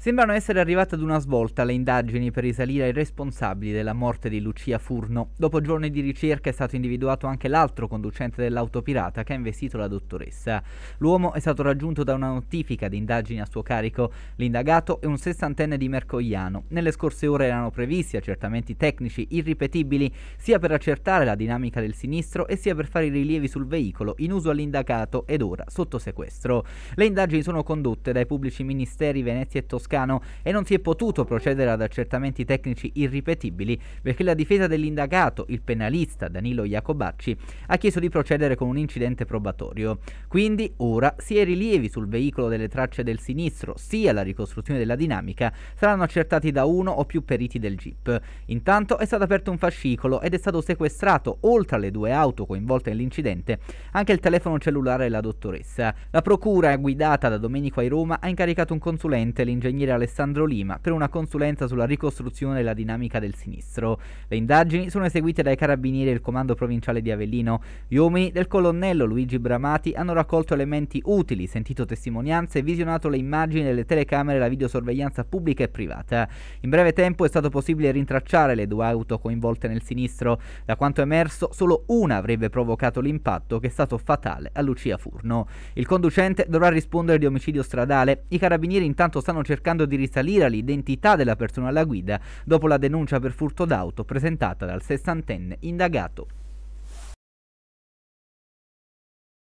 Sembrano essere arrivate ad una svolta le indagini per risalire ai responsabili della morte di Lucia Furno. Dopo giorni di ricerca è stato individuato anche l'altro conducente dell'auto pirata che ha investito la dottoressa. L'uomo è stato raggiunto da una notifica di indagini a suo carico. L'indagato è un sessantenne di Mercogliano. Nelle scorse ore erano previsti accertamenti tecnici irripetibili sia per accertare la dinamica del sinistro e sia per fare i rilievi sul veicolo in uso all'indagato ed ora sotto sequestro. Le indagini sono condotte dai pubblici ministeri Venezia e Toscana toscano e non si è potuto procedere ad accertamenti tecnici irripetibili perché la difesa dell'indagato, il penalista Danilo Iacobacci, ha chiesto di procedere con un incidente probatorio. Quindi ora sia i rilievi sul veicolo delle tracce del sinistro sia la ricostruzione della dinamica saranno accertati da uno o più periti del GIP. Intanto è stato aperto un fascicolo ed è stato sequestrato, oltre alle due auto coinvolte nell'incidente, anche il telefono cellulare della dottoressa. La procura, guidata da Domenico Ai Roma, ha incaricato un consulente, l'ingegnere ingegnere Alessandro Lima per una consulenza sulla ricostruzione della dinamica del sinistro. Le indagini sono eseguite dai carabinieri del comando provinciale di Avellino. Gli uomini del colonnello Luigi Bramati hanno raccolto elementi utili, sentito testimonianze e visionato le immagini delle telecamere e la videosorveglianza pubblica e privata. In breve tempo è stato possibile rintracciare le due auto coinvolte nel sinistro. Da quanto emerso, solo una avrebbe provocato l'impatto che è stato fatale a Lucia Furno. Il conducente dovrà rispondere di omicidio stradale. I carabinieri intanto stanno cercando cercando di risalire all'identità della persona alla guida dopo la denuncia per furto d'auto presentata dal sessantenne indagato.